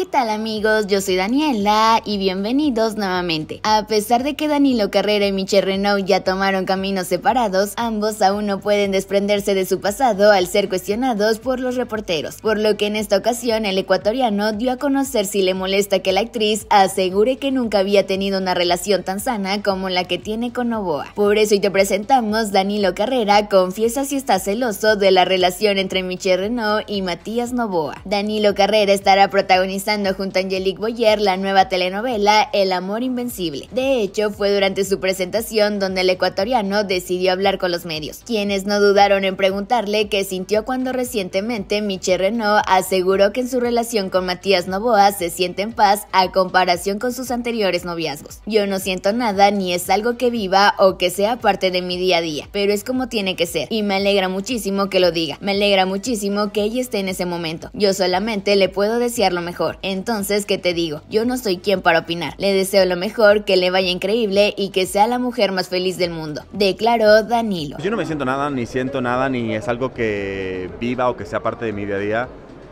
¿Qué tal amigos? Yo soy Daniela y bienvenidos nuevamente. A pesar de que Danilo Carrera y Michelle Renault ya tomaron caminos separados, ambos aún no pueden desprenderse de su pasado al ser cuestionados por los reporteros, por lo que en esta ocasión el ecuatoriano dio a conocer si le molesta que la actriz asegure que nunca había tenido una relación tan sana como la que tiene con Novoa. Por eso hoy te presentamos Danilo Carrera confiesa si está celoso de la relación entre Michelle Renault y Matías Novoa. Danilo Carrera estará protagonizando junto a Angelique Boyer la nueva telenovela El Amor Invencible. De hecho, fue durante su presentación donde el ecuatoriano decidió hablar con los medios, quienes no dudaron en preguntarle qué sintió cuando recientemente Michelle Renault aseguró que en su relación con Matías Novoa se siente en paz a comparación con sus anteriores noviazgos. Yo no siento nada ni es algo que viva o que sea parte de mi día a día, pero es como tiene que ser y me alegra muchísimo que lo diga. Me alegra muchísimo que ella esté en ese momento. Yo solamente le puedo desear lo mejor. Entonces, ¿qué te digo? Yo no soy quien para opinar. Le deseo lo mejor, que le vaya increíble y que sea la mujer más feliz del mundo. Declaró Danilo. Yo no me siento nada, ni siento nada, ni es algo que viva o que sea parte de mi día a día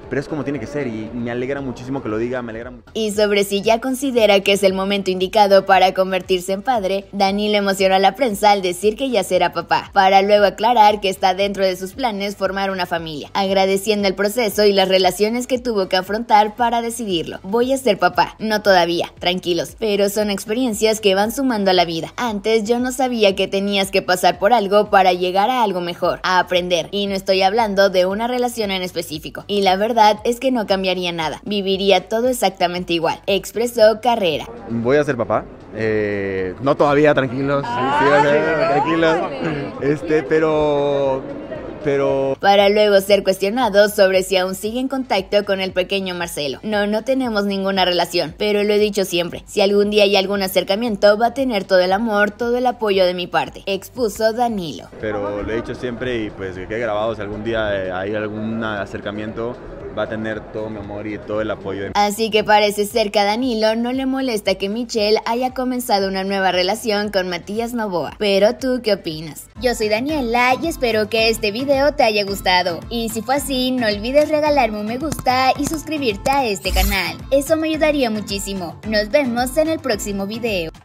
pero es como tiene que ser y me alegra muchísimo que lo diga, me alegra mucho. Y sobre si ya considera que es el momento indicado para convertirse en padre, le emocionó a la prensa al decir que ya será papá, para luego aclarar que está dentro de sus planes formar una familia, agradeciendo el proceso y las relaciones que tuvo que afrontar para decidirlo. Voy a ser papá, no todavía, tranquilos, pero son experiencias que van sumando a la vida. Antes yo no sabía que tenías que pasar por algo para llegar a algo mejor, a aprender, y no estoy hablando de una relación en específico. Y la verdad es que no cambiaría nada, viviría todo exactamente igual, expresó Carrera. Voy a ser papá, eh, no todavía, tranquilos, ah, tranquilos, este, pero pero... Para luego ser cuestionado sobre si aún sigue en contacto con el pequeño Marcelo. No, no tenemos ninguna relación, pero lo he dicho siempre, si algún día hay algún acercamiento, va a tener todo el amor, todo el apoyo de mi parte, expuso Danilo. Pero lo he dicho siempre y pues que he grabado, si algún día eh, hay algún acercamiento, va a tener todo mi amor y todo el apoyo Así que parece ser que a Danilo no le molesta que Michelle haya comenzado una nueva relación con Matías Novoa. Pero tú, ¿qué opinas? Yo soy Daniela y espero que este video te haya gustado. Y si fue así, no olvides regalarme un me gusta y suscribirte a este canal. Eso me ayudaría muchísimo. Nos vemos en el próximo video.